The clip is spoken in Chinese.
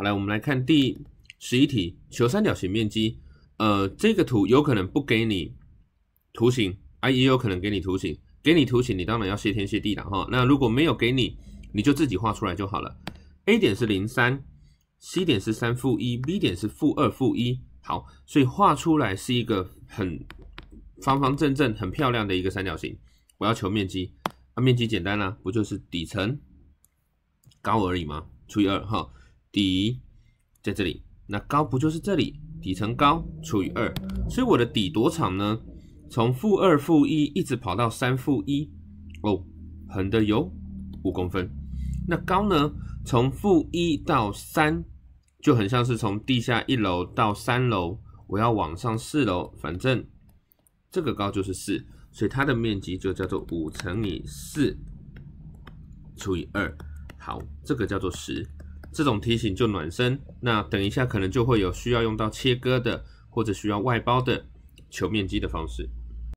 好来，我们来看第十一题，求三角形面积。呃，这个图有可能不给你图形，啊，也有可能给你图形。给你图形，你当然要谢天谢地了哈。那如果没有给你，你就自己画出来就好了。A 点是零三，C 点是三负一，B 点是负二负一。好，所以画出来是一个很方方正正、很漂亮的一个三角形。我要求面积，那面积简单啦，不就是底层高而已吗？除以二哈。底在这里，那高不就是这里？底乘高除以二，所以我的底多长呢？从负二、负一一直跑到三、负一，哦，横的有五公分。那高呢？从负一到三，就很像是从地下一楼到三楼，我要往上四楼，反正这个高就是四，所以它的面积就叫做五乘以四除以二，好，这个叫做十。这种提醒就暖身，那等一下可能就会有需要用到切割的，或者需要外包的球面积的方式。